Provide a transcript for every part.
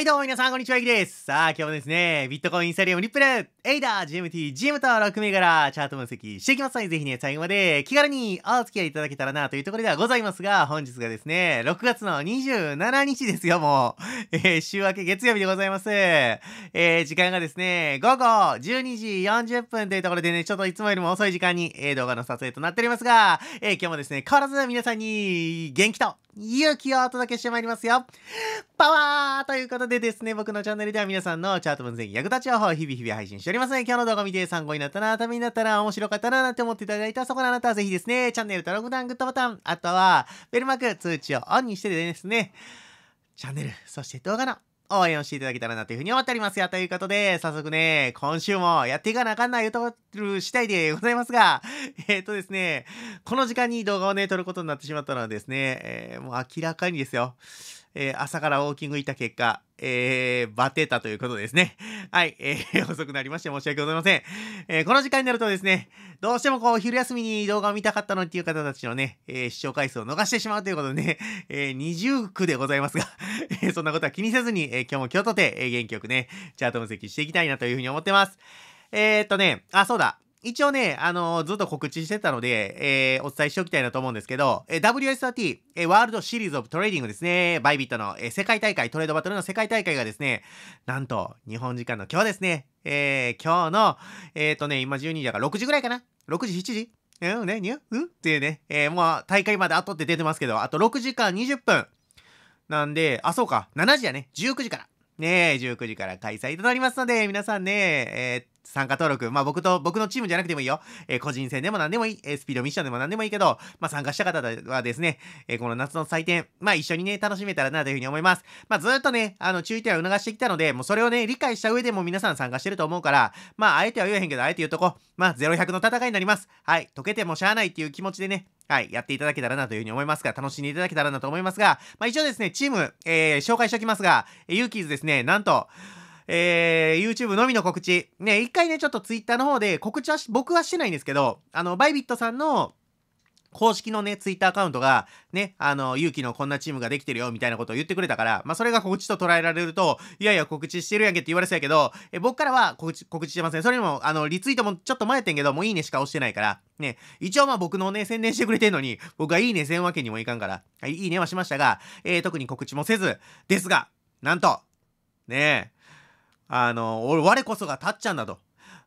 はいどうも皆さん、こんにちは、ゆきです。さあ、今日もですね、ビットコイン、インサリアム、リップル、エイダー、GMT、GM と6銘柄、チャート分析していきますので、ぜひね、最後まで気軽にお付き合いいただけたらなというところではございますが、本日がですね、6月の27日ですよ、もう。えー、週明け月曜日でございます。えー、時間がですね、午後12時40分というところでね、ちょっといつもよりも遅い時間に、えー、動画の撮影となっておりますが、えー、今日もですね、変わらず皆さんに元気と勇気をお届けしてまいりますよパワーということでですね、僕のチャンネルでは皆さんのチャート分析役立ち情報を日々日々配信しておりますので、今日の動画見て参考になったな、ためになったな、面白かったな、なんて思っていただいたそこのあなたはぜひですね、チャンネル登録ボタン、グッドボタン、あとは、ベルマーク、通知をオンにしてですね、チャンネル、そして動画の応援をしていただけたらなというふうに思っておりますよ。ということで、早速ね、今週もやっていかなあかんない歌とる次第でございますが、えっ、ー、とですね、この時間に動画をね、撮ることになってしまったのはですね、えー、もう明らかにですよ。えー、朝からウォーキングいた結果、えー、バテたということですね。はい、えー、遅くなりまして申し訳ございません。えー、この時間になるとですね、どうしてもこう、昼休みに動画を見たかったのっていう方たちのね、えー、視聴回数を逃してしまうということでね、えー、二重苦でございますが、えー、そんなことは気にせずに、えー、今日も今日とて、えー、元気よくね、チャート分析していきたいなというふうに思ってます。えー、っとね、あ、そうだ。一応ね、あのー、ずっと告知してたので、えー、お伝えしておきたいなと思うんですけど、えー、WSRT、えー、ワールドシリーズオブトレーディングですね、バイビットの、えー、世界大会、トレードバトルの世界大会がですね、なんと、日本時間の今日ですね、えー、今日の、えっ、ー、とね、今12時だから6時ぐらいかな ?6 時、7時うん、ね、にゃ、うんっていうね、えー、もう大会まで後って出てますけど、あと6時間20分。なんで、あ、そうか、7時やね、19時から。ね、19時から開催となりますので、皆さんね、えー、参加登録、まあ僕と、僕のチームじゃなくてもいいよ。えー、個人戦でも何でもいい、えー、スピードミッションでも何でもいいけど、まあ参加した方はですね、えー、この夏の祭典、まあ一緒にね、楽しめたらなというふうに思います。まあずっとね、あの注意点を促してきたので、もうそれをね、理解した上でも皆さん参加してると思うから、まああえては言えへんけど、あえて言うとこ、まあ0100の戦いになります。はい、溶けてもしゃあないっていう気持ちでね、はい、やっていただけたらなというふうに思いますが、楽しんでいただけたらなと思いますが、まあ一応ですね、チーム、えー、紹介しておきますが、えー、ユーキーズですね、なんと、えー、YouTube のみの告知。ね、一回ね、ちょっと Twitter の方で告知は僕はしてないんですけど、あの、バイビットさんの公式のね、ツイッターアカウントが、ね、あの、勇気のこんなチームができてるよ、みたいなことを言ってくれたから、まあ、それが告知と捉えられると、いやいや、告知してるやんけって言われそうやけど、え僕からは告知、告知してません。それにも、あの、リツイートもちょっと前ってんけど、もういいねしか押してないから、ね、一応まあ僕のね、宣伝してくれてんのに、僕はいいねせんわけにもいかんから、い、いいねはしましたが、えー、特に告知もせず、ですが、なんと、ねえ、あの、俺、我こそがたっちゃんだと。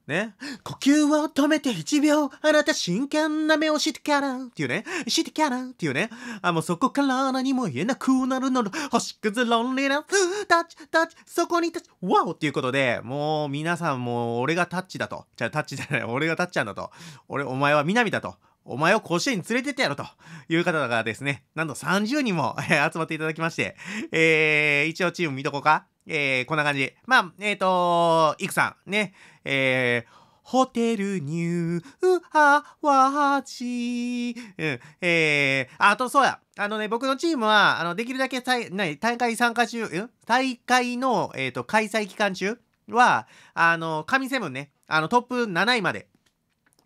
ね。呼吸を止めて1秒、あなた真剣な目をしてャラっていうね。してャラっていうね。あ、もうそこから何も言えなくなるのの、星屑ロンリース、タッチ、タッチ、そこにタッチ、ワオっていうことで、もう皆さんもう俺がタッチだと。じゃあタッチじゃない、俺がタッチャんだと。俺、お前は南だと。お前を甲子園に連れてってやろという方がですね、なんと30人も集まっていただきまして、えー、一応チーム見とこうか。えー、こんな感じ。まあ、えっ、ー、といくさん、ね、えー、ホテルニューハワチうん。えー、あとそうや。あのね、僕のチームは、あの、できるだけ大、い、大会参加中、ん大会の、えっ、ー、と、開催期間中は、あの、神セブンね、あの、トップ7位まで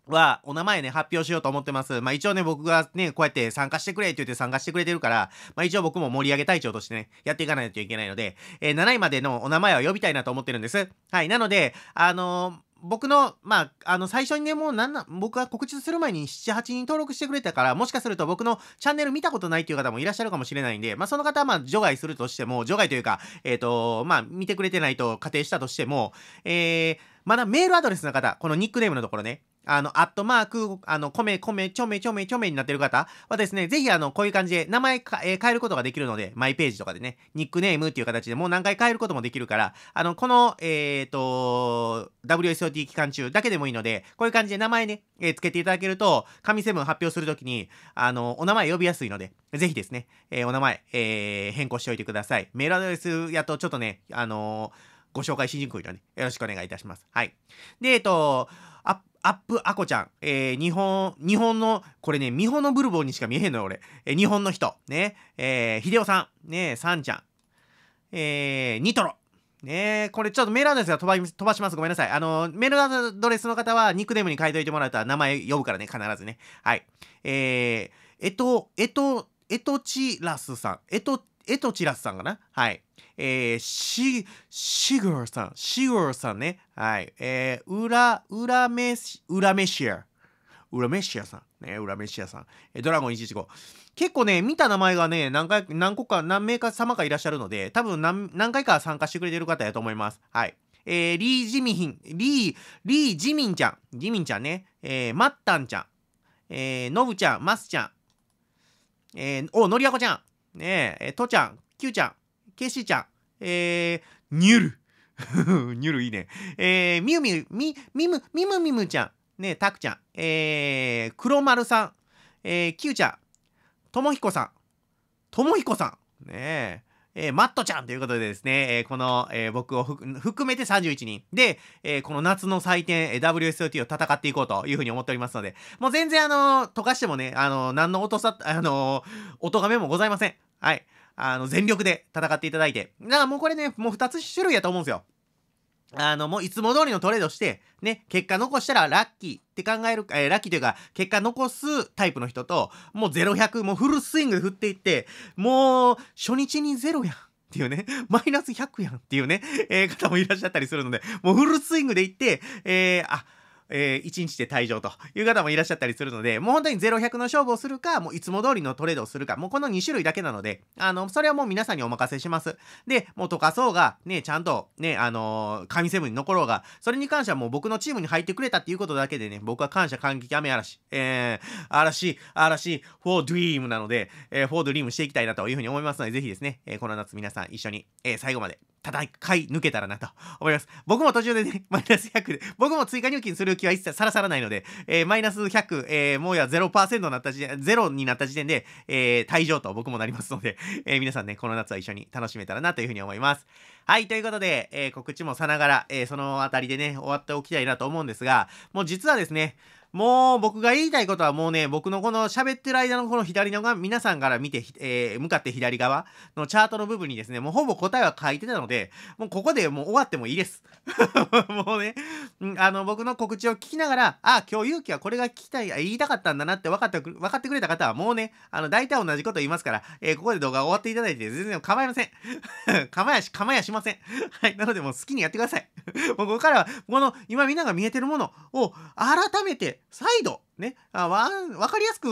は、お名前ね、発表しようと思ってます。まあ一応ね、僕がね、こうやって参加してくれって言って参加してくれてるから、まあ一応僕も盛り上げ隊長としてね、やっていかないといけないので、えー、7位までのお名前を呼びたいなと思ってるんです。はい。なので、あのー僕の、まあ、あの、最初にね、もうなんな、僕が告知する前に7、8人登録してくれたから、もしかすると僕のチャンネル見たことないっていう方もいらっしゃるかもしれないんで、まあ、その方は、まあ、除外するとしても、除外というか、えっ、ー、と、まあ、見てくれてないと仮定したとしても、えー、まだメールアドレスの方、このニックネームのところね、あの、アットマーク、あの、コメ、コメ、チョメ、チョメ、チョメになってる方はですね、ぜひあの、こういう感じで名前か、えー、変えることができるので、マイページとかでね、ニックネームっていう形でもう何回変えることもできるから、あの、この、えっ、ー、と、WSOT 期間中だけでもいいので、こういう感じで名前ね、えー、つけていただけると、神セブン発表するときに、あの、お名前呼びやすいので、ぜひですね、えお名前、え変更しておいてください。メールアドレスやとちょっとね、あのご紹介しにくいので、よろしくお願いいたします。はい。で、えっ、と、アップアコちゃん、えー、日本、日本の、これね、日本のブルボンにしか見えへんのよ、俺。えー、日本の人、ね、えー、ヒデオさん、ね、サンちゃん、えー、ニトロ、ねこれちょっとメールアドレスが飛ば飛ばします。ごめんなさい。あの、メールアドレスの方はニックネームに書いといてもらったら名前呼ぶからね、必ずね。はい。えー、えと、えと、えとちらすさん、えとえとちらすさんかなはい。えー、し、シグルさん、シグルさんね。はい。えー、うら、うらめし、うらめしア。うらめしアさん。ね、うらめしアさん。えー、ドラゴン115。結構ね、見た名前がね、何回、何個か、何名か様かいらっしゃるので、多分何、何回か参加してくれてる方やと思います。はい。えー、リー・ジミヒン、リー、リー・ジミンちゃん、ジミンちゃんね、えー、マッタンちゃん、えー、ノブちゃん、マスちゃん、えー、お、ノリアコちゃん、ねえ、とちゃん、きゅうちゃん、けしちゃん、えー、にゅる。にゅるいいね。えー、みゆみゆ、み、みむ、みむみむちゃん。ねえ、たくちゃん。えー、まるさん。えー、きゅうちゃん。ともひこさん。ともひこさん。ねえ。えー、マットちゃんということでですね、えー、この、えー、僕を含めて31人で、えこの夏の祭典、え WSOT を戦っていこうというふうに思っておりますので、もう全然あの溶かしてもね、あの何の音さ、あのー、音がめもございません。はい。あの、全力で戦っていただいて。だからもうこれね、もう2つ種類やと思うんですよ。あの、もういつも通りのトレードして、ね、結果残したらラッキーって考える、えー、ラッキーというか、結果残すタイプの人と、もう0、100、もうフルスイングで振っていって、もう、初日に0やん。っていうね、マイナス100やんっていうね、えー、方もいらっしゃったりするので、もうフルスイングでいって、えー、あ、えー、1日で退場という方もいらっしゃったりするので、もう本当に0、100の勝負をするか、もういつも通りのトレードをするか、もうこの2種類だけなので、あの、それはもう皆さんにお任せします。で、もう溶かそうが、ね、ちゃんと、ね、あのー、神セブンに残ろうが、それに関してはもう僕のチームに入ってくれたっていうことだけでね、僕は感謝、感激、雨嵐、えー、嵐、嵐、フォードリームなので、えー、フォードリームしていきたいなというふうに思いますので、ぜひですね、えー、この夏皆さん一緒に、えー、最後まで戦い抜けたらなと思います。僕も途中でね、マイナス100で、僕も追加入金する気は一切さらさらないので、えー、マイナス100、えー、もうや0%になった時点、0になった時点で、えー、退場と僕もなりますので、えー、皆さんね、この夏は一緒に楽しめたらなというふうに思います。はい、ということで、えー、告知もさながら、えー、そのあたりでね、終わっておきたいなと思うんですが、もう実はですね、もう僕が言いたいことはもうね、僕のこの喋ってる間のこの左のが皆さんから見て、えー、向かって左側のチャートの部分にですね、もうほぼ答えは書いてたので、もうここでもう終わってもいいです。もうね、あの、僕の告知を聞きながら、あ、今日勇気はこれが聞きたい、言いたかったんだなって分かって分かってくれた方はもうね、あの、大体同じこと言いますから、えー、ここで動画終わっていただいて全然構いません。構やし、構やしません。はい。なのでもう好きにやってください。もうここからは、この今みんなが見えてるものを改めて再度、ね、あわ、わかりやすく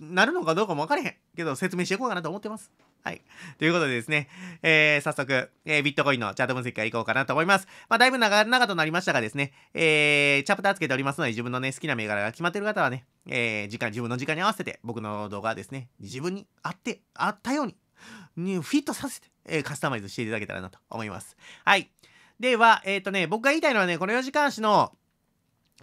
なるのかどうかもわかれへんけど、説明していこうかなと思ってます。はい。ということでですね、えー、早速、えー、ビットコインのチャート分析からいこうかなと思います。まあ、だいぶ長々となりましたがですね、えー、チャプターつけておりますので、自分のね、好きな銘柄が決まってる方はね、えー、時間、自分の時間に合わせて、僕の動画はですね、自分に合って、合ったように、にフィットさせて、えー、カスタマイズしていただけたらなと思います。はい。では、えっ、ー、とね、僕が言いたいのはね、この4時間足の、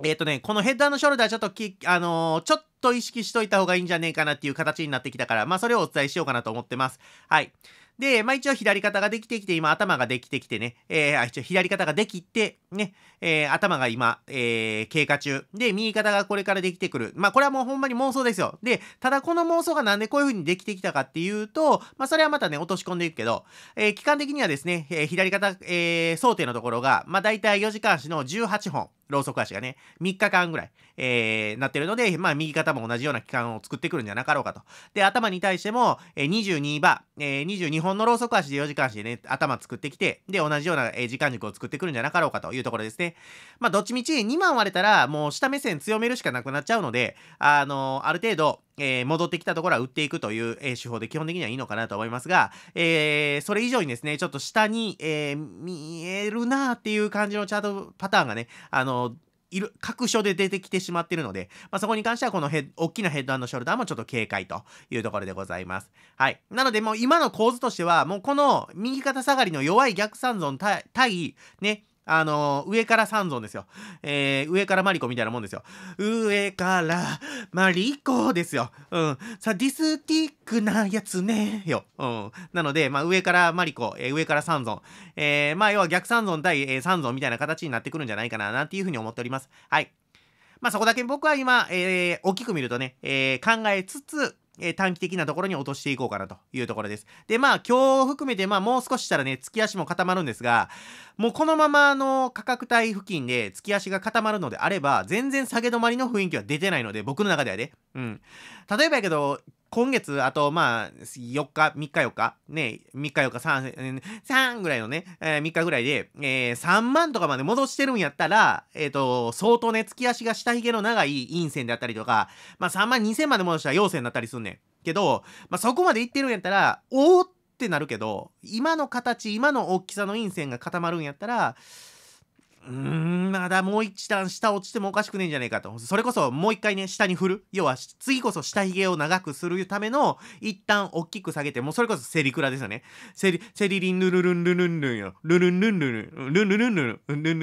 えっ、ー、とね、このヘッダーのショルダーちょっとき、あのー、ちょっと意識しといた方がいいんじゃねえかなっていう形になってきたから、まあそれをお伝えしようかなと思ってます。はい。で、まあ一応左肩ができてきて、今頭ができてきてね、えー、一応左肩ができて、ね、えー、頭が今、えー、経過中。で、右肩がこれからできてくる。まあこれはもうほんまに妄想ですよ。で、ただこの妄想がなんでこういう風にできてきたかっていうと、まあそれはまたね、落とし込んでいくけど、えー、期間的にはですね、えー、左肩、えー、想定のところが、まあ大体4時間足の18本。ローソク足がね、3日間ぐらい、えー、なってるので、まあ、右肩も同じような期間を作ってくるんじゃなかろうかと。で、頭に対しても、えー、22番えー、22本のローソク足で4時間足でね、頭作ってきて、で、同じような、えー、時間軸を作ってくるんじゃなかろうかというところですね。まあ、どっちみち2万割れたら、もう下目線強めるしかなくなっちゃうので、あのー、ある程度、えー、戻ってきたところは売っていくという、えー、手法で基本的にはいいのかなと思いますが、えー、それ以上にですね、ちょっと下に、え見えるなっていう感じのチャートパターンがね、あの、いる、各所で出てきてしまってるので、まあ、そこに関してはこのヘ大きなヘッドショルダーもちょっと警戒というところでございます。はい。なのでもう今の構図としては、もうこの右肩下がりの弱い逆三尊対、対、ね、あのー、上から三尊ですよ。えー、上からマリコみたいなもんですよ。上からマリコですよ。うん。サディスティックなやつね。よ。うん。なので、まあ、上からマリコ、えー、上から三尊。えー、まあ、要は逆三尊対、え三尊みたいな形になってくるんじゃないかな、なんていうふうに思っております。はい。まあ、そこだけ僕は今、えー、大きく見るとね、えー、考えつつ、えー、短期的なところに落としていこうかなというところです。で、まあ今日含めて、まあもう少ししたらね、月足も固まるんですが、もうこのままあの価格帯付近で月足が固まるのであれば、全然下げ止まりの雰囲気は出てないので、僕の中ではね。うん。例えばやけど、今月、あと、まあ、4日、3日4日、ね、3日4日3、3ぐらいのね、えー、3日ぐらいで、えー、3万とかまで戻してるんやったら、えっ、ー、と、相当ね、月足が下髭の長い陰線であったりとか、まあ3万2000まで戻したら陽線だったりすんねん。けど、まあそこまでいってるんやったら、おーってなるけど、今の形、今の大きさの陰線が固まるんやったら、うんまだもう一段下落ちてもおかしくねえんじゃねえかとそれこそもう一回ね下に振る要は次こそ下髭を長くするための一旦大きく下げてもうそれこそセリクラですよねセリセリリンルルルンルルンルンよルルンルンルルンルンルルンルルンルン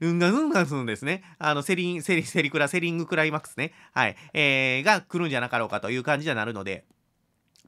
ルンルンがうんがするんですねあのセリンセリセリクラセリングクライマックスねはいえー、が来るんじゃなかろうかという感じになるので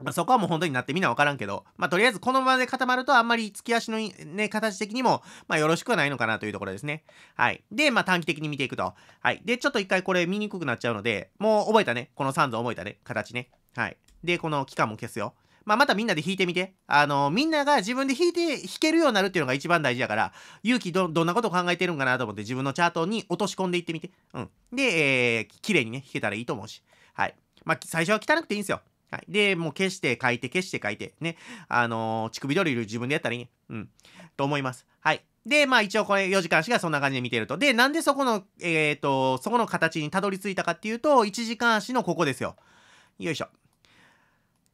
まあ、そこはもう本当になってみんなわからんけど、まあ、とりあえずこのままで固まるとあんまり突き足のね、形的にも、まあ、よろしくはないのかなというところですね。はい。で、まあ、短期的に見ていくと。はい。で、ちょっと一回これ見にくくなっちゃうので、もう覚えたね。この3層覚えたね。形ね。はい。で、この期間も消すよ。まあ、またみんなで弾いてみて。あのみんなが自分で弾いて、弾けるようになるっていうのが一番大事だから、勇気ど、どんなことを考えてるんかなと思って自分のチャートに落とし込んでいってみて。うん。で、えー、綺麗にね、弾けたらいいと思うし。はい。まあ、最初は汚くていいんですよ。はい。で、もう消して書いて、消して書いて、ね。あのー、乳首ドリル自分でやったらいいね。うん。と思います。はい。で、まあ一応これ4時間足がそんな感じで見てると。で、なんでそこの、えっ、ー、と、そこの形にたどり着いたかっていうと、1時間足のここですよ。よいしょ。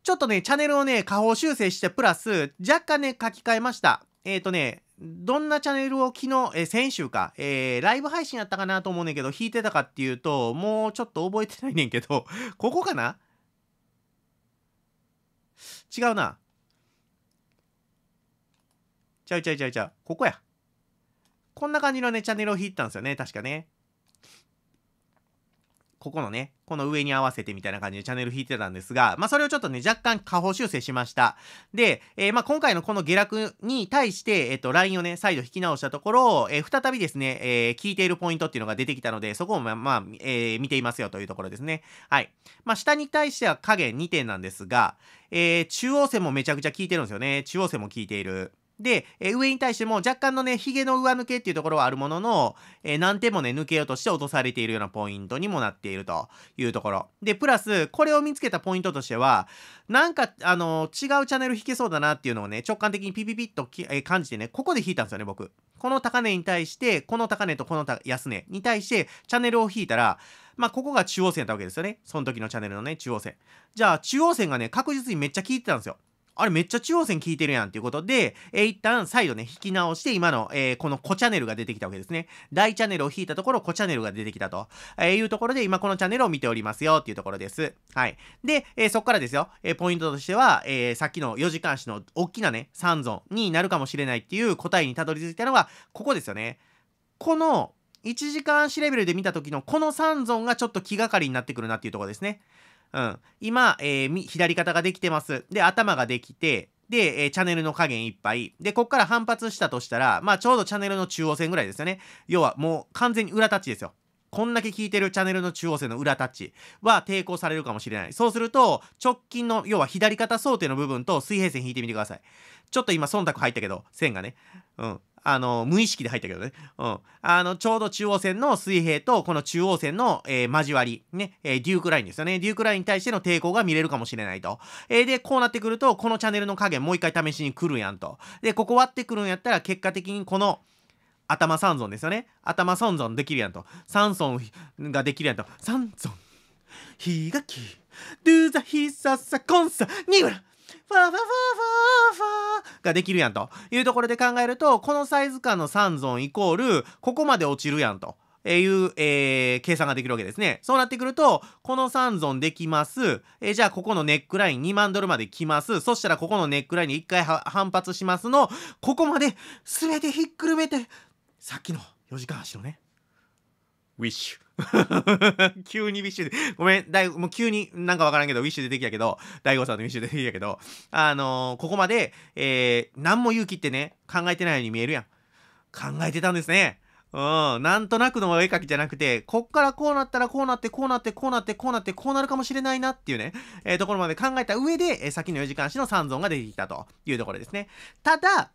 ちょっとね、チャンネルをね、下方修正して、プラス、若干ね、書き換えました。えっ、ー、とね、どんなチャンネルを昨日、えー、先週か、えー、ライブ配信やったかなと思うねんけど、弾いてたかっていうと、もうちょっと覚えてないねんけど、ここかな違うな。ちゃうちゃうちゃうちゃう。ここや。こんな感じのね、チャンネルを引いたんですよね。確かね。ここのね、この上に合わせてみたいな感じでチャンネル引いてたんですが、まあそれをちょっとね、若干下方修正しました。で、えー、まあ今回のこの下落に対して、えっ、ー、と、ラインをね、再度引き直したところ、えー、再びですね、えー、聞いているポイントっていうのが出てきたので、そこをまあ、まあ、えー、見ていますよというところですね。はい。まあ下に対しては影2点なんですが、えー、中央線もめちゃくちゃ効いてるんですよね。中央線も効いている。で、え上に対しても若干のね、髭の上抜けっていうところはあるものの、えー、何点もね、抜けようとして落とされているようなポイントにもなっているというところ。で、プラス、これを見つけたポイントとしては、なんか、あのー、違うチャンネル引けそうだなっていうのをね、直感的にピピピッとえー、感じてね、ここで引いたんですよね、僕。この高値に対して、この高値とこの安値に対して、チャンネルを引いたら、まあ、ここが中央線だったわけですよね。その時のチャンネルのね、中央線。じゃあ、中央線がね、確実にめっちゃ効いてたんですよ。あれめっちゃ中央線効いてるやんっていうことで、えー、一旦再度ね、引き直して、今の、えー、この子チャンネルが出てきたわけですね。大チャンネルを引いたところ、子チャンネルが出てきたと、えー、いうところで、今このチャンネルを見ておりますよっていうところです。はい。で、えー、そこからですよ、えー、ポイントとしては、えー、さっきの4時間足の大きなね、三尊になるかもしれないっていう答えにたどり着いたのは、ここですよね。この1時間足レベルで見た時のこの3尊がちょっと気がかりになってくるなっていうところですね。うん、今、えー、左肩ができてます。で、頭ができて、で、えー、チャンネルの加減いっぱい。で、こっから反発したとしたら、まあ、ちょうどチャンネルの中央線ぐらいですよね。要は、もう完全に裏タッチですよ。こんだけ効いてるチャンネルの中央線の裏タッチは抵抗されるかもしれない。そうすると、直近の、要は左肩想定の部分と水平線引いてみてください。ちょっと今、忖度入ったけど、線がね。うん。あの、無意識で入ったけどね。うん。あの、ちょうど中央線の水平と、この中央線の、えー、交わり。ね。えー、デュークラインですよね。デュークラインに対しての抵抗が見れるかもしれないと。えー、で、こうなってくると、このチャンネルの影もう一回試しに来るやんと。で、ここ割ってくるんやったら、結果的にこの、頭三尊ですよね。頭三尊できるやんと。三尊ができるやんと。三尊。ひがき。ドゥーザヒササコンサ。ニーブラ。ファファファファファができるやんというところで考えると、このサイズ感の3ゾーンイコール、ここまで落ちるやんと。えいう、えー、計算ができるわけですね。そうなってくると、この3ゾーンできます。えー、じゃあ、ここのネックライン2万ドルまで来ます。そしたら、ここのネックラインに1回反発しますの、ここまで全てひっくるめて、さっきの4時間足のね、ウィッシュ。急にウィッシュで、ごめん、だいもう急になんかわからんけど、ウィッシュ出てきたけど、大悟さんのウィッシュ出てきたけど、あのー、ここまで、えー、何も勇気ってね、考えてないように見えるやん。考えてたんですね。うん、なんとなくのお絵描きじゃなくて、こっからこうなったらこうなって、こうなって、こうなって、こうなって、こうなるかもしれないなっていうね、えー、ところまで考えた上で、えー、先の4時間詞の三尊が出てきたというところですね。ただ、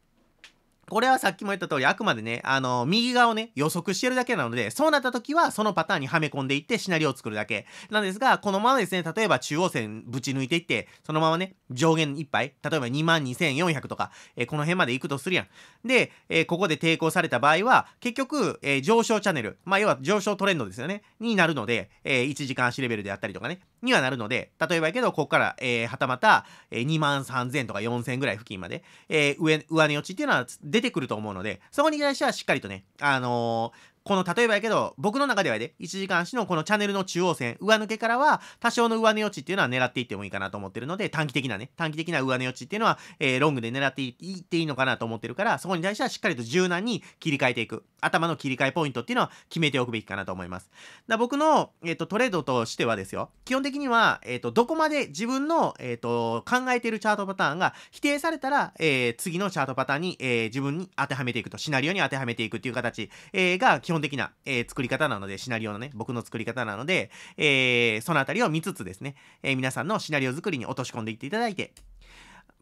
これはさっきも言った通り、あくまでね、あの、右側をね、予測してるだけなので、そうなった時は、そのパターンにはめ込んでいって、シナリオを作るだけ。なんですが、このままですね、例えば中央線ぶち抜いていって、そのままね、上限いっぱい、例えば22,400とか、えー、この辺まで行くとするやん。で、えー、ここで抵抗された場合は、結局、えー、上昇チャンネル、まあ、要は上昇トレンドですよね、になるので、え1時間足レベルであったりとかね、にはなるので、例えばやけど、ここから、えー、はたまた、えー、2万3000とか4000ぐらい付近まで、えー、上、上値落ちっていうのは出てくると思うので、そこに対してはしっかりとね、あのこの例えばやけど僕の中ではね1時間足のこのチャンネルの中央線上抜けからは多少の上値落ちっていうのは狙っていってもいいかなと思ってるので短期的なね短期的な上値落ちっていうのは、えー、ロングで狙っていっていいのかなと思ってるからそこに対してはしっかりと柔軟に切り替えていく頭の切り替えポイントっていうのは決めておくべきかなと思いますだ僕の、えーと、トレードとしてはですよ基本的には、えーと、どこまで自分の、えーと、考えてるチャートパターンが否定されたら、えー、次のチャートパターンに、えー、自分に当てはめていくとシナリオに当てはめていくっていう形、えー、が基本本的な、えー、作り方なので、シナリオのね、僕の作り方なので、えー、そのあたりを見つつですね、えー、皆さんのシナリオ作りに落とし込んでいっていただいて、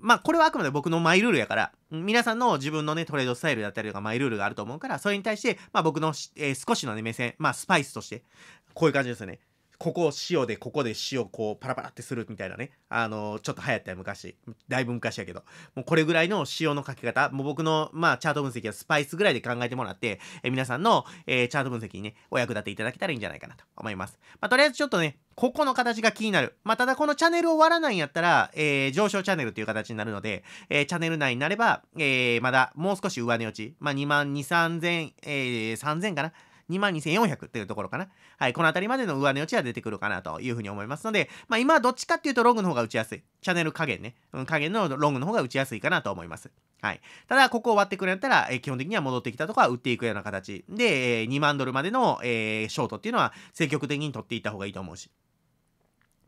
まあ、これはあくまで僕のマイルールやから、皆さんの自分のね、トレードスタイルだったりとか、マイルールがあると思うから、それに対して、まあ僕の、えー、少しのね、目線、まあスパイスとして、こういう感じですよね。ここ塩でここで塩こうパラパラってするみたいなねあのちょっと流行った昔だいぶ昔やけどもうこれぐらいの塩のかけ方もう僕のまあチャート分析はスパイスぐらいで考えてもらってえ皆さんの、えー、チャート分析にねお役立ていただけたらいいんじゃないかなと思います、まあ、とりあえずちょっとねここの形が気になる。まあ、ただこのチャンネルを割らないんやったら、えー、上昇チャンネルという形になるので、えー、チャンネル内になれば、えー、まだもう少し上値落ち。まあ、2万2、3000、えー、3000かな22,400っていうところかな。はい、この辺りまでの上値落ちは出てくるかなというふうに思いますので、まあ今はどっちかっていうとロングの方が打ちやすい。チャンネル加減ね。うん、加減のロングの方が打ちやすいかなと思います。はい。ただ、ここを割ってくれたら、え基本的には戻ってきたところは売っていくような形で、え2万ドルまでの、えー、ショートっていうのは積極的に取っていった方がいいと思うし。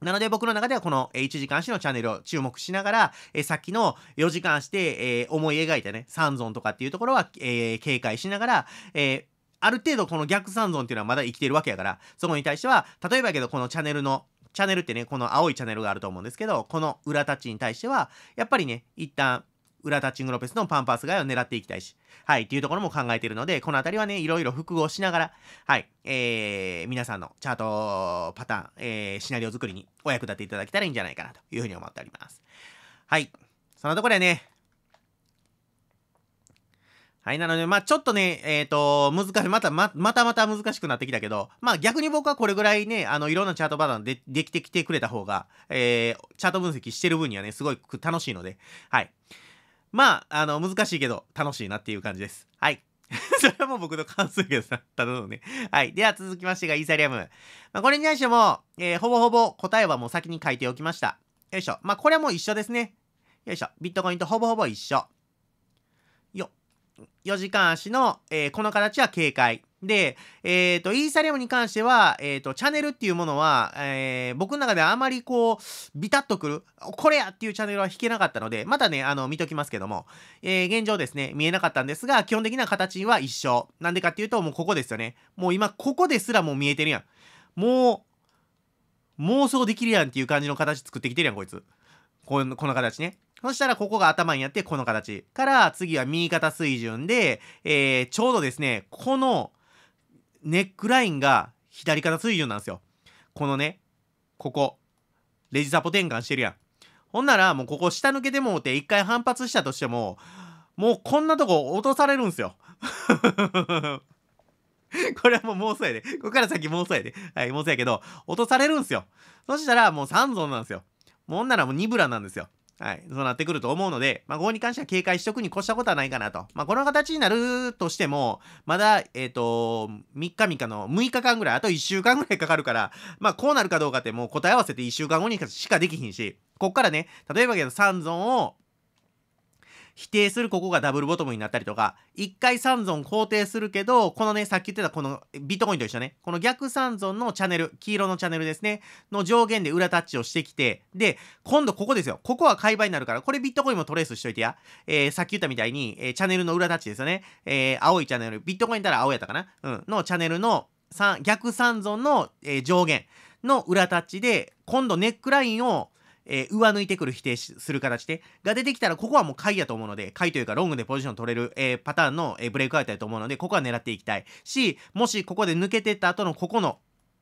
なので僕の中ではこの1時間足のチャンネルを注目しながら、えさっきの4時間足で、え思い描いたね、三尊とかっていうところは、え警戒しながら、えある程度この逆三尊っていうのはまだ生きてるわけやから、そこに対しては、例えばやけどこのチャンネルの、チャンネルってね、この青いチャンネルがあると思うんですけど、この裏タッチに対しては、やっぱりね、一旦、裏タッチングロペスのパンパース街を狙っていきたいし、はい、っていうところも考えているので、この辺りはね、いろいろ複合しながら、はい、えー、皆さんのチャートパターン、えー、シナリオ作りにお役立ていただけたらいいんじゃないかなというふうに思っております。はい、そのところでね、はい。なので、まあちょっとね、えっ、ー、と、難しい、またま、またまた難しくなってきたけど、まあ逆に僕はこれぐらいね、あの、いろんなチャートパターンでできてきてくれた方が、えー、チャート分析してる分にはね、すごい楽しいので、はい。まあ、あの、難しいけど、楽しいなっていう感じです。はい。それはもう僕の関数ですただのね。はい。では続きましてがイーサリアム。まあ、これに対しても、えー、ほぼほぼ答えはもう先に書いておきました。よいしょ。まあ、これはもう一緒ですね。よいしょ。ビットコインとほぼほぼ一緒。4時間足の、えー、この形は警戒。で、えっ、ー、と、イーサリアムに関しては、えっ、ー、と、チャンネルっていうものは、えー、僕の中ではあまりこう、ビタッとくる、これやっていうチャンネルは弾けなかったので、またね、あの、見ときますけども、えー、現状ですね、見えなかったんですが、基本的な形は一緒。なんでかっていうと、もうここですよね。もう今、ここですらもう見えてるやん。もう、妄想できるやんっていう感じの形作ってきてるやん、こいつ。このこの形ね。そしたらここが頭にあってこの形から次は右肩水準で、えー、ちょうどですねこのネックラインが左肩水準なんですよ。このねここレジサポ転換してるやん。ほんならもうここ下抜けてもうて一回反発したとしてももうこんなとこ落とされるんすよ。これはもう妄想やで。ここから先妄想やで。はい、妄想やけど、落とされるんすよ。そしたらもう3損なんですよ。もうほんならもう2ブラなんですよ。はい、そうなってくると思うので、まあ、ここに関しては警戒しとくに越したことはないかなと。まあ、この形になるとしても、まだ、えっ、ー、と、3日3日の6日間ぐらい、あと1週間ぐらいかかるから、まあ、こうなるかどうかってもう答え合わせて1週間後にしかできひんし、こっからね、例えばけど、三尊を否定するここがダブルボトムになったりとか、一回三尊肯定するけど、このね、さっき言ってたこのビットコインと一緒ね、この逆三尊のチャンネル、黄色のチャンネルですね、の上限で裏タッチをしてきて、で、今度ここですよ。ここは買い場になるから、これビットコインもトレースしといてや。えー、さっき言ったみたいに、えー、チャンネルの裏タッチですよね。えー、青いチャンネル、ビットコインたら青やったかなうん、のチャンネルの逆三尊の、えー、上限の裏タッチで、今度ネックラインをえー、上抜いてくる否定する形で、が出てきたら、ここはもう回やと思うので、回というかロングでポジション取れる、えー、パターンの、えー、ブレイクアウトやと思うので、ここは狙っていきたい。し、もしここで抜けてった後のここの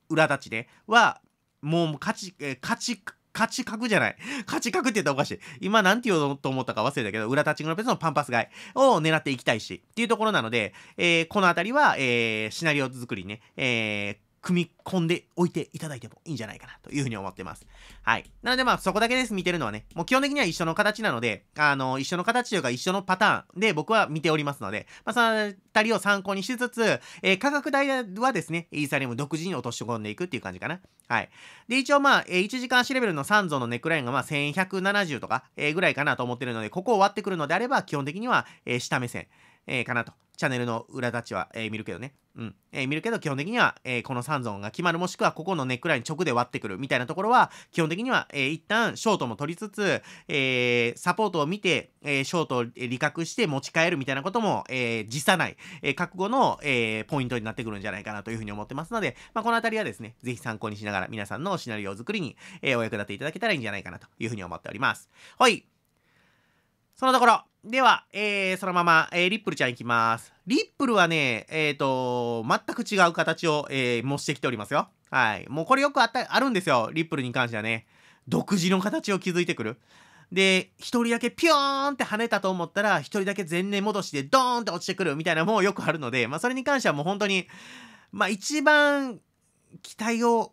裏立ちでは、もう勝ち、えー、勝ち、勝ち角じゃない。勝ち角って言ったらおかしい。今なんて言おうと思ったか忘れたけど、裏立ちングのペースのパンパス買いを狙っていきたいし、っていうところなので、えー、このあたりは、えー、シナリオ作りね、えー、組み込んでおいていただいてもいいんじゃないかなというふうに思ってます。はい。なのでまあそこだけです、見てるのはね。もう基本的には一緒の形なので、あの、一緒の形というか一緒のパターンで僕は見ておりますので、まあそのあたりを参考にしつつ、えー、価格代はですね、イーサリアム独自に落とし込んでいくっていう感じかな。はい。で、一応まあ、えー、1時間足レベルの3層のネックラインがまあ1170とか、えー、ぐらいかなと思ってるので、ここを割ってくるのであれば、基本的には、えー、下目線。えー、かなと。チャンネルの裏立ちは、えー、見るけどね。うん。えー、見るけど、基本的には、えー、この3ゾーンが決まる、もしくは、ここのネックライン直で割ってくるみたいなところは、基本的には、えー、一旦、ショートも取りつつ、えサポートを見て、えショートを利確して持ち帰るみたいなことも、え辞さない、え覚悟の、えポイントになってくるんじゃないかなというふうに思ってますので、まあ、このあたりはですね、ぜひ参考にしながら、皆さんのシナリオ作りに、えお役立ていただけたらいいんじゃないかなというふうに思っております。はい。そのところ。では、えー、そのまま、えー、リップルちゃんいきます。リップルはね、えっ、ー、と、全く違う形を、えー、模してきておりますよ。はい。もうこれよくあったあるんですよ。リップルに関してはね。独自の形を築いてくる。で、一人だけピューンって跳ねたと思ったら、一人だけ前年戻しでドーンって落ちてくるみたいなもうよくあるので、まあそれに関してはもう本当に、まあ一番期待を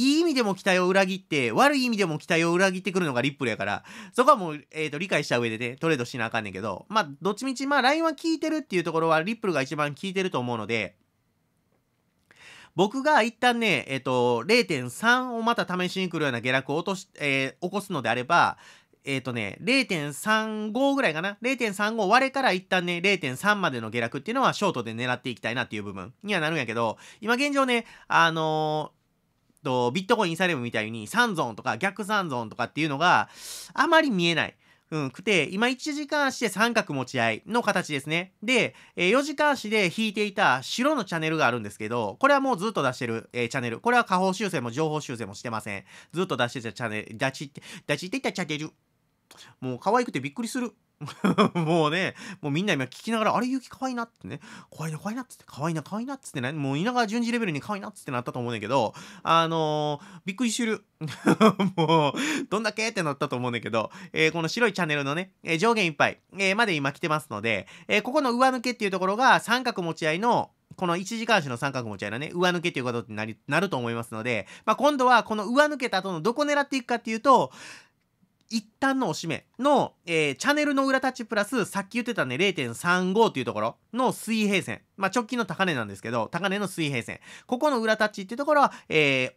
いい意味でも期待を裏切って、悪い意味でも期待を裏切ってくるのがリップルやから、そこはもう、えっ、ー、と、理解した上でね、トレードしなあかんねんけど、まあ、どっちみち、まあ、LINE は聞いてるっていうところは、リップルが一番効いてると思うので、僕が一旦ね、えっ、ー、と、0.3をまた試しに来るような下落を落とし、えー、起こすのであれば、えっ、ー、とね、0.35ぐらいかな。0.35割れから一旦ね、0.3までの下落っていうのはショートで狙っていきたいなっていう部分にはなるんやけど、今現状ね、あのーと、ビットコインイサレムみたいに3ゾーンとか逆3ゾーンとかっていうのがあまり見えない。うん、くて、今1時間足で三角持ち合いの形ですね。で、え4時間足で引いていた白のチャンネルがあるんですけど、これはもうずっと出してる、えー、チャンネル。これは下方修正も情報修正もしてません。ずっと出してたチャンネル、出って、出していたチャンネル。もう可愛くてびっくりする もうね、もうみんな今聞きながら、あれ、雪きかわいいなってね、怖いな、怖いなっつって、かわいいな、かわいいなっつってね、もう稲川淳二レベルにかわいいなっつってなったと思うんだけど、あのー、びっくりしてる。もう、どんだけってなったと思うんだけど、えー、この白いチャンネルのね、えー、上限いっぱい、えまで今来てますので、えここの上抜けっていうところが三角持ち合いのこの1時間足の三角持ち合いのね、上抜けっていうことになりなると思いますので、まあ、今度はこの上抜けた後のどこ狙っていくかっていうと、一旦のおしめの、えー、チャンネルの裏タッチプラス、さっき言ってたね、0.35っていうところの水平線。まあ、直近の高値なんですけど、高値の水平線。ここの裏タッチっていうところは、えー、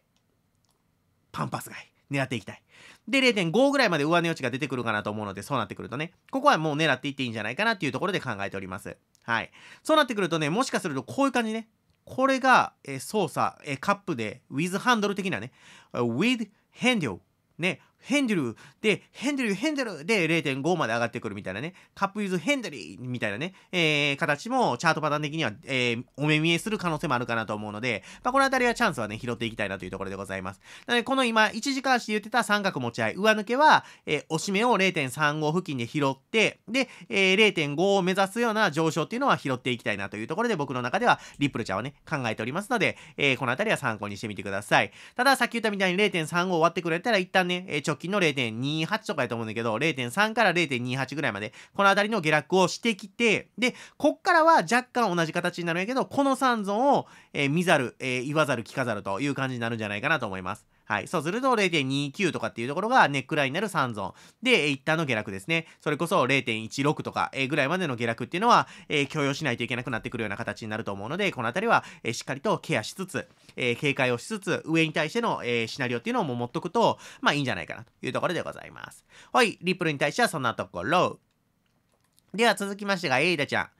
パンパス買い。狙っていきたい。で、0.5ぐらいまで上値余地が出てくるかなと思うので、そうなってくるとね、ここはもう狙っていっていいんじゃないかなっていうところで考えております。はい。そうなってくるとね、もしかするとこういう感じね。これが、えー、操作、えー、カップで、with ハンドル的なね、with handle ね、ヘンデルで、ヘンデル、ヘンデルで0.5まで上がってくるみたいなね、カップユーズヘンデリーみたいなね、えー、形もチャートパターン的には、えー、お目見えする可能性もあるかなと思うので、まあ、このあたりはチャンスはね、拾っていきたいなというところでございます。なので、この今、1時間足で言ってた三角持ち合い、上抜けは、えー、押し目を0.35付近で拾って、で、えー、0.5を目指すような上昇っていうのは拾っていきたいなというところで、僕の中では、リップルちゃんはね、考えておりますので、えー、このあたりは参考にしてみてください。ただ、さっき言ったみたいに0.35終わってくれたら、一旦ね、えー初期の0.28とかやと思うんだけど、0.3から0.28ぐらいまで、この辺りの下落をしてきて、で、こっからは若干同じ形になるんやけど、この3ゾーンを、えー、見ざる、えー、言わざる聞かざるという感じになるんじゃないかなと思います。はい。そうすると0.29とかっていうところがネックラインになる3尊。で、一旦の下落ですね。それこそ0.16とか、えぐらいまでの下落っていうのは、えー、許容しないといけなくなってくるような形になると思うので、この辺りは、えー、しっかりとケアしつつ、えー、警戒をしつつ、上に対しての、えシナリオっていうのをも持っとくと、まあいいんじゃないかなというところでございます。はい。リップルに対してはそんなところ。では続きましてが、エイダちゃん。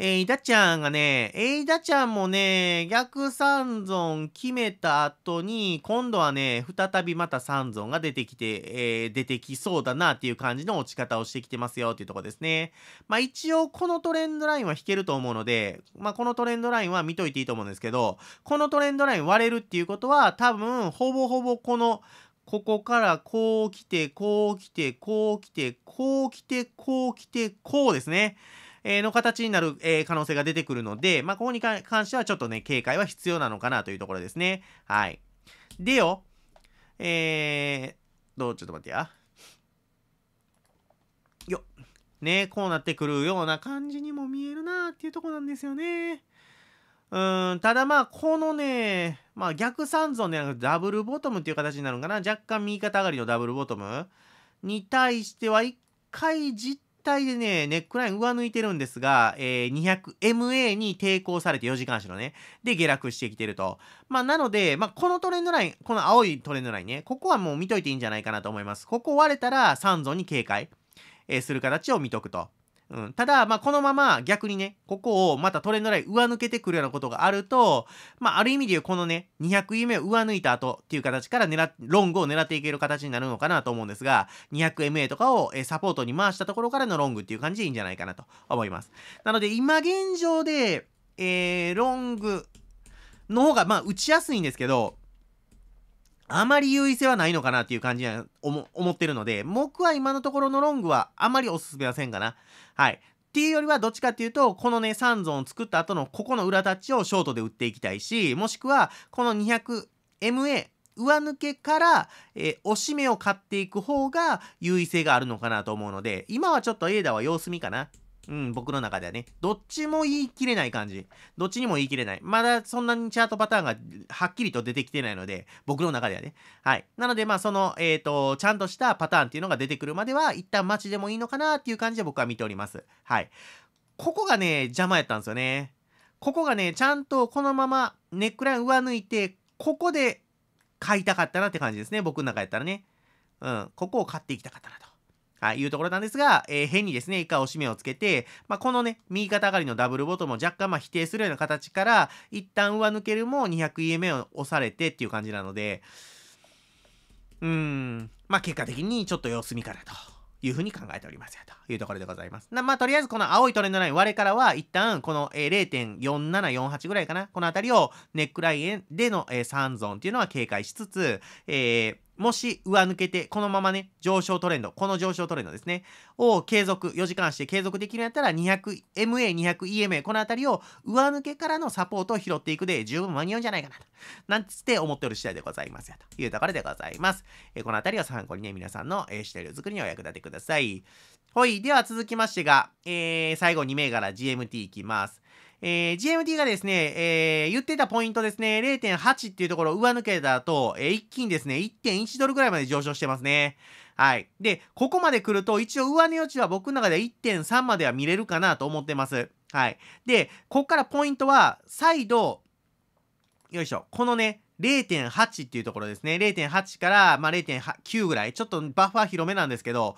えー、イダちゃんがね、えー、イダちゃんもね、逆三尊決めた後に、今度はね、再びまた三尊が出てきて、えー、出てきそうだなっていう感じの落ち方をしてきてますよっていうとこですね。まあ一応このトレンドラインは引けると思うので、まあこのトレンドラインは見といていいと思うんですけど、このトレンドライン割れるっていうことは、多分、ほぼほぼこの、ここからこう来て、こう来て、こう来て、こう来て、こう来て、こうですね。えの形になる、え可能性が出てくるので、まあ、ここに関してはちょっとね、警戒は必要なのかなというところですね。はい。でよ、えー、どう、ちょっと待ってや。よっ。ね、こうなってくるような感じにも見えるなっていうとこなんですよね。うん、ただまあ、このね、まあ逆三尊でなくダブルボトムっていう形になるのかな。若干右肩上がりのダブルボトムに対しては、一回じっ体でね、ネックライン上抜いてるんですが、えー、200MA に抵抗されて4時間足のね、で下落してきてると。まあ、なので、まあ、このトレンドライン、この青いトレンドラインね、ここはもう見といていいんじゃないかなと思います。ここ割れたら3ゾに警戒、えー、する形を見とくと。うん、ただ、まあ、このまま逆にね、ここをまたトレンドライン上抜けてくるようなことがあると、まあ、ある意味で言うこのね、200位目を上抜いた後っていう形から狙ロングを狙っていける形になるのかなと思うんですが、200MA とかをサポートに回したところからのロングっていう感じでいいんじゃないかなと思います。なので、今現状で、えー、ロングの方が、まあ、打ちやすいんですけど、あまり優位性はないのかなっていう感じは思ってるので、僕は今のところのロングはあまりおすすめはせんかな。はい。っていうよりはどっちかっていうと、このね、3ゾーン作った後のここの裏タッチをショートで打っていきたいし、もしくはこの 200MA 上抜けから、えー、押し目を買っていく方が優位性があるのかなと思うので、今はちょっとエーダは様子見かな。うん、僕の中ではね。どっちも言い切れない感じ。どっちにも言い切れない。まだそんなにチャートパターンがはっきりと出てきてないので、僕の中ではね。はい。なので、まあ、その、えっ、ー、と、ちゃんとしたパターンっていうのが出てくるまでは、一旦待ちでもいいのかなっていう感じで僕は見ております。はい。ここがね、邪魔やったんですよね。ここがね、ちゃんとこのままネックライン上抜いて、ここで買いたかったなって感じですね。僕の中やったらね。うん。ここを買っていきたかったなと。はい、いうところなんですが、えー、変にですね、以下押し目をつけて、まあ、このね、右肩上がりのダブルボトムを若干ま否定するような形から、一旦上抜けるも 200EMA を押されてっていう感じなので、うーん、まあ、結果的にちょっと様子見かなというふうに考えておりますよというところでございます。なまあ、とりあえずこの青いトレンドライン割れからは一旦この0.4748ぐらいかな、この辺りをネックラインでの3ゾーンっていうのは警戒しつつ、えーもし上抜けて、このままね、上昇トレンド、この上昇トレンドですね、を継続、4時間して継続できるんやったら、200MA、200EMA、このあたりを上抜けからのサポートを拾っていくで、十分間に合うんじゃないかなと、なんつって思っておる次第でございますよ、というところでございます。えー、このあたりを参考にね、皆さんの、えー、シナリオ作りにお役立てください。ほい、では続きましてが、えー、最後2銘柄 GMT いきます。えー、GMT がですね、えー、言ってたポイントですね、0.8っていうところを上抜けたと、えー、一気にですね、1.1ドルぐらいまで上昇してますね。はい。で、ここまで来ると、一応上値余地は僕の中で1.3までは見れるかなと思ってます。はい。で、ここからポイントは、再度、よいしょ、このね、0.8っていうところですね。0.8から、まあ、0.9ぐらい。ちょっとバッファー広めなんですけど、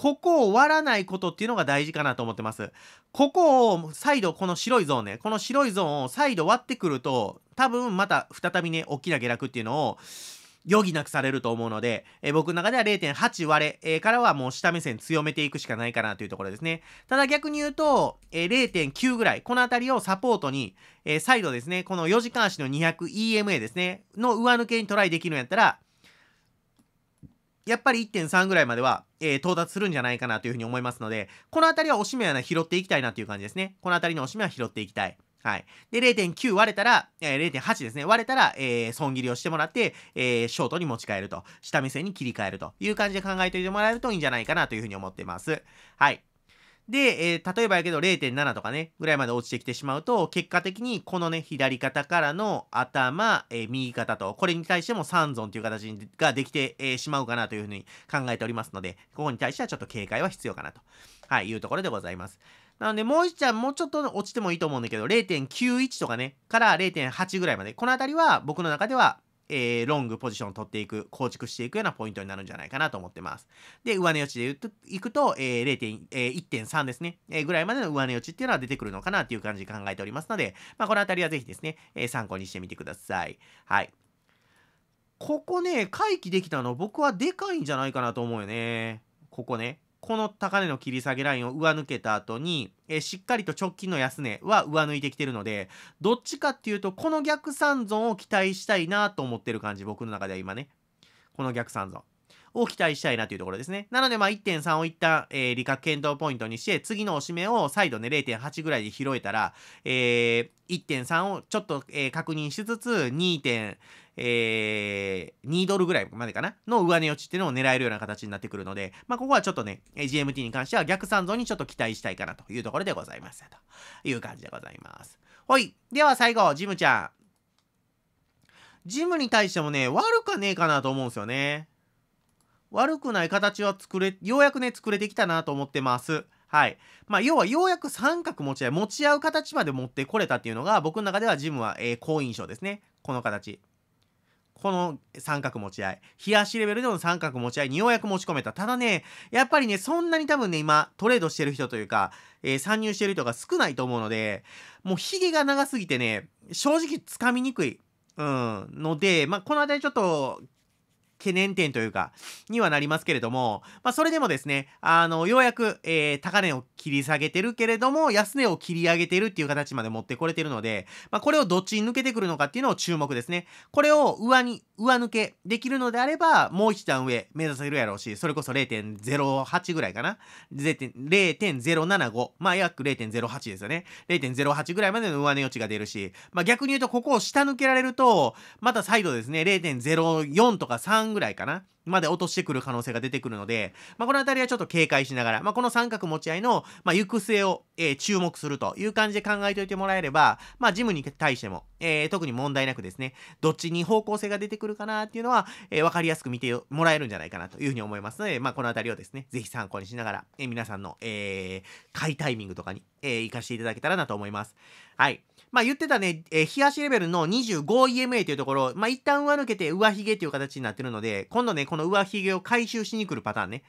ここを割らないことっていうのが大事かなと思ってます。ここを再度この白いゾーンね、この白いゾーンを再度割ってくると、多分また再びね、大きな下落っていうのを余儀なくされると思うので、えー、僕の中では0.8割れ、えー、からはもう下目線強めていくしかないかなというところですね。ただ逆に言うと、えー、0.9ぐらい、このあたりをサポートに、えー、再度ですね、この4時間足の 200EMA ですね、の上抜けにトライできるんやったら、やっぱり1.3ぐらいまでは、えー、到達するんじゃないかなというふうに思いますので、このあたりはおしめは、ね、拾っていきたいなという感じですね。このあたりのおしめは拾っていきたい。はい。で、0.9割れたら、えー、0.8ですね。割れたら、えー、損切りをしてもらって、えー、ショートに持ち替えると。下目線に切り替えるという感じで考えておいてもらえるといいんじゃないかなというふうに思ってます。はい。で、えー、例えばやけど0.7とかね、ぐらいまで落ちてきてしまうと、結果的にこのね、左肩からの頭、えー、右肩と、これに対しても3損という形ができて、えー、しまうかなというふうに考えておりますので、ここに対してはちょっと警戒は必要かなと、はい、いうところでございます。なので、もう一ちゃん、もうちょっと落ちてもいいと思うんだけど、0.91とかね、から0.8ぐらいまで、このあたりは僕の中では、えー、ロングポジションを取っていく、構築していくようなポイントになるんじゃないかなと思ってます。で、上値余ちで言うと、いくと、えー、1.3ですね、えー、ぐらいまでの上値余ちっていうのは出てくるのかなっていう感じで考えておりますので、まあ、このあたりはぜひですね、え参考にしてみてください。はい。ここね、回帰できたの僕はでかいんじゃないかなと思うよね。ここね。この高値の切り下げラインを上抜けた後に、えー、しっかりと直近の安値は上抜いてきてるので、どっちかっていうと、この逆三尊を期待したいなと思ってる感じ、僕の中では今ね。この逆三尊。を期待したいなというところですね。なので、まあ、1.3をった、えー、利確検討ポイントにして、次のおしめを再度ね、0.8ぐらいで拾えたら、えー、1.3をちょっと、えー、確認しつつ、2.2、えー、ドルぐらいまでかなの上値落ちっていうのを狙えるような形になってくるので、まあ、ここはちょっとね、GMT に関しては逆三像にちょっと期待したいかなというところでございます。という感じでございます。ほい。では最後、ジムちゃん。ジムに対してもね、悪かねえかなと思うんですよね。悪くない形は作れ、ようやくね、作れてきたなと思ってます。はい。まあ、要はようやく三角持ち合い、持ち合う形まで持ってこれたっていうのが、僕の中ではジムは、えー、好印象ですね。この形。この三角持ち合い。冷やしレベルでの三角持ち合いにようやく持ち込めた。ただね、やっぱりね、そんなに多分ね、今、トレードしてる人というか、えー、参入してる人が少ないと思うので、もうヒゲが長すぎてね、正直つかみにくい。うん。ので、まあ、この間ちょっと懸念点というか、にはなりますけれども、まあ、それでもですね、あの、ようやく、えー、高値を切り下げてるけれども、安値を切り上げてるっていう形まで持ってこれてるので、まあ、これをどっちに抜けてくるのかっていうのを注目ですね。これを上に上抜けできるのであれば、もう一段上目指せるやろうし、それこそ0.08ぐらいかな。0.075。まあ、約0.08ですよね。0.08ぐらいまでの上値余地が出るし、まあ逆に言うとここを下抜けられると、また再度ですね、0.04とか3ぐらいかな。まで落としてくる可能性が出てくるので、まあ、この辺りはちょっと警戒しながら、まあ、この三角持ち合いの、まあ、行く末を、えー、注目するという感じで考えておいてもらえれば、まあ、ジムに対しても、えー、特に問題なくですね、どっちに方向性が出てくるかなっていうのは、えー、かりやすく見てもらえるんじゃないかなというふうに思いますので、まあ、この辺りをですね、ぜひ参考にしながら、えー、皆さんの、えー、買いタイミングとかに、えー、活かしていただけたらなと思います。はい。まあ、言ってたね、えー、冷やしレベルの 25EMA というところ、まあ、一旦上抜けて上髭という形になってるので、今度ね、この上髭を回収しに来るパターンね。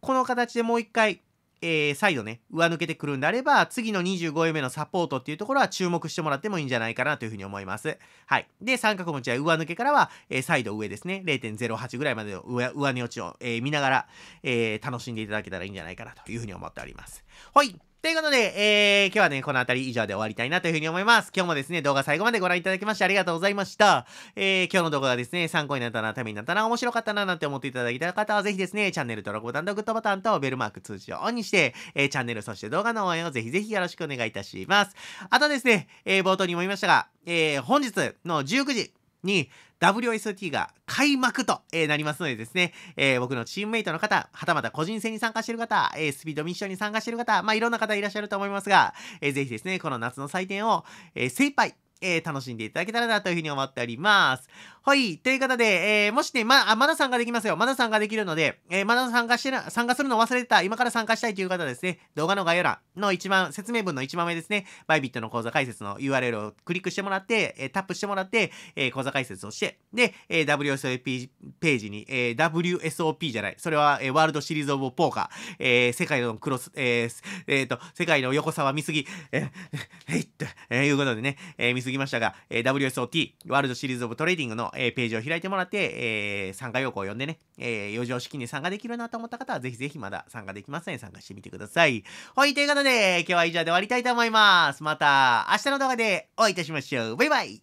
この形でもう一回、えー、再度ね、上抜けてくるんであれば、次の25 m a のサポートっていうところは注目してもらってもいいんじゃないかなというふうに思います。はい。で、三角持ちは上抜けからは、えー、再度上ですね、0.08ぐらいまでの上上値落ちを、えー、見ながら、えー、楽しんでいただけたらいいんじゃないかなというふうに思っております。はい。ということで、えー、今日はね、この辺り以上で終わりたいなというふうに思います。今日もですね、動画最後までご覧いただきましてありがとうございました。えー、今日の動画がですね、参考になったな、ためになったな、面白かったな、なんて思っていただいた方は、ぜひですね、チャンネル登録ボタンとグッドボタンとベルマーク通知をオンにして、えー、チャンネル、そして動画の応援をぜひぜひよろしくお願いいたします。あとですね、えー、冒頭にも言いましたが、えー、本日の19時、に WST o が開幕と、えー、なりますのでですね、えー、僕のチームメイトの方、はたまた個人戦に参加してる方、えー、スピードミッションに参加してる方、まあ、いろんな方いらっしゃると思いますが、えー、ぜひですね、この夏の祭典を、えー、精一杯、えー、楽しんでいただけたらなというふうに思っております。はい。ということで、えー、もしね、ま、あ、まだ参加できますよ。まだ参加できるので、えー、まだ参加してな、参加するの忘れてた、今から参加したいという方ですね、動画の概要欄の一番、説明文の一番上ですね、バイビットの講座解説の URL をクリックしてもらって、えー、タップしてもらって、えー、講座解説をして、で、えー、WSOP ページに、えー、WSOP じゃない、それは、えー、ワールドシリーズオブポーカー、えー、世界のクロス、えー、えー、と、世界の横沢見すぎ、えー、えー、えと、えー、いうことでね、えー、見すぎましたが、えー、WSOT、ワールドシリーズオブトレーディングの、えー、ページを開いてもらって、えー、参加要項を読んでね、えー、余剰資金に参加できるなと思った方は、ぜひぜひまだ参加できますの、で、参加してみてください。はい、ということで、今日は以上で終わりたいと思います。また、明日の動画でお会いいたしましょう。バイバイ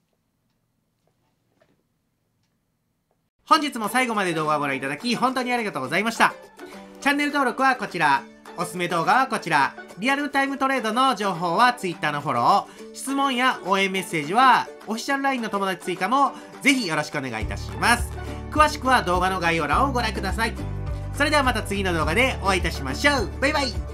本日も最後まで動画をご覧いただき、本当にありがとうございました。チャンネル登録はこちら。おすすめ動画はこちら。リアルタイムトレードの情報は Twitter のフォロー。質問や応援メッセージは、オフィシャル LINE の友達追加も、ぜひよろしくお願いいたします。詳しくは動画の概要欄をご覧ください。それではまた次の動画でお会いいたしましょう。バイバイ